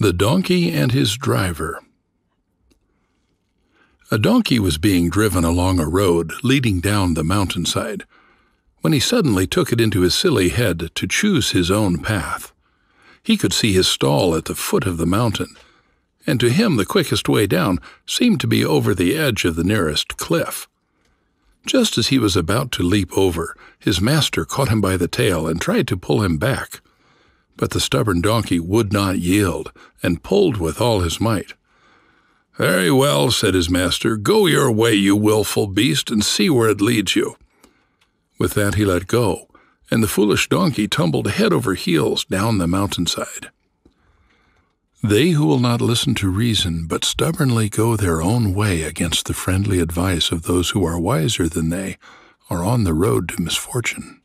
The Donkey and His Driver A donkey was being driven along a road leading down the mountainside when he suddenly took it into his silly head to choose his own path. He could see his stall at the foot of the mountain, and to him the quickest way down seemed to be over the edge of the nearest cliff. Just as he was about to leap over, his master caught him by the tail and tried to pull him back. But the stubborn donkey would not yield, and pulled with all his might. Very well, said his master, go your way, you wilful beast, and see where it leads you. With that he let go, and the foolish donkey tumbled head over heels down the mountainside. They who will not listen to reason, but stubbornly go their own way against the friendly advice of those who are wiser than they, are on the road to misfortune.